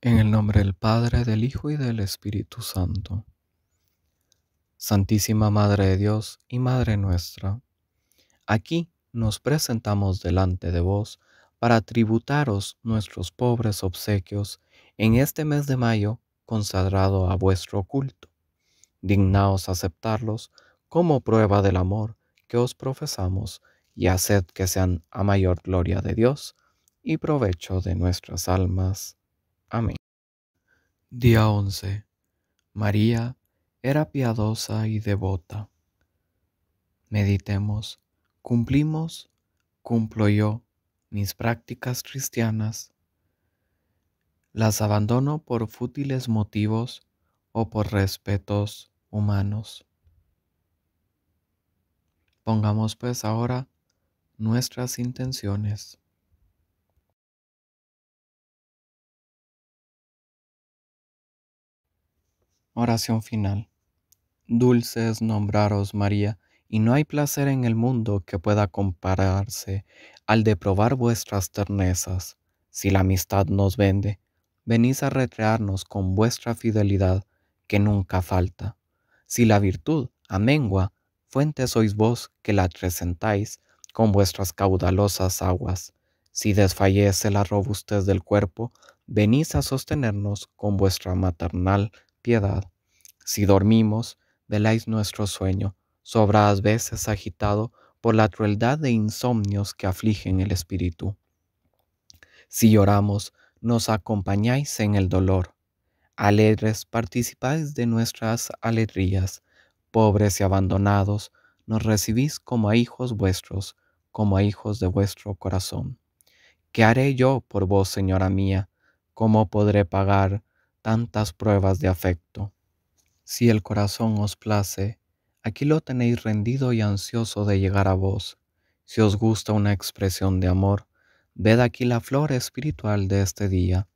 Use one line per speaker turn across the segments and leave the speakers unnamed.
En el nombre del Padre, del Hijo y del Espíritu Santo. Santísima Madre de Dios y Madre nuestra, aquí nos presentamos delante de vos para tributaros nuestros pobres obsequios en este mes de mayo consagrado a vuestro culto. Dignaos aceptarlos como prueba del amor que os profesamos y haced que sean a mayor gloria de Dios y provecho de nuestras almas. Amén. Día 11. María era piadosa y devota. Meditemos, cumplimos, cumplo yo mis prácticas cristianas. Las abandono por fútiles motivos o por respetos humanos. Pongamos pues ahora nuestras intenciones. Oración final. Dulce es nombraros María, y no hay placer en el mundo que pueda compararse al de probar vuestras ternezas. Si la amistad nos vende, venís a retrearnos con vuestra fidelidad, que nunca falta. Si la virtud amengua, fuente sois vos que la presentáis con vuestras caudalosas aguas. Si desfallece la robustez del cuerpo, venís a sostenernos con vuestra maternal piedad. Si dormimos, veláis nuestro sueño, sobradas veces agitado por la crueldad de insomnios que afligen el espíritu. Si lloramos, nos acompañáis en el dolor. Alegres participáis de nuestras alegrías. Pobres y abandonados, nos recibís como a hijos vuestros, como a hijos de vuestro corazón. ¿Qué haré yo por vos, señora mía? ¿Cómo podré pagar tantas pruebas de afecto. Si el corazón os place, aquí lo tenéis rendido y ansioso de llegar a vos. Si os gusta una expresión de amor, ved aquí la flor espiritual de este día,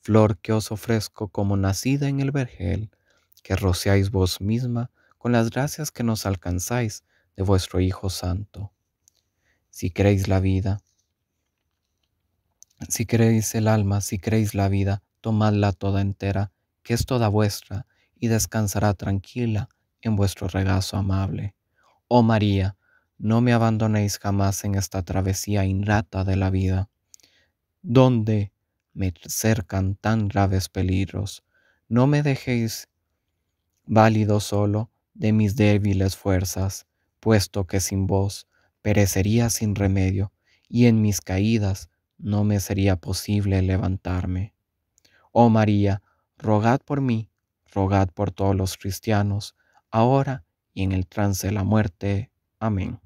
flor que os ofrezco como nacida en el vergel, que rociáis vos misma con las gracias que nos alcanzáis de vuestro Hijo Santo. Si creéis la vida, si creéis el alma, si creéis la vida, tomadla toda entera, que es toda vuestra, y descansará tranquila en vuestro regazo amable. Oh María, no me abandonéis jamás en esta travesía inrata de la vida, donde me cercan tan graves peligros. No me dejéis válido solo de mis débiles fuerzas, puesto que sin vos perecería sin remedio, y en mis caídas no me sería posible levantarme. Oh María, rogad por mí, rogad por todos los cristianos, ahora y en el trance de la muerte. Amén.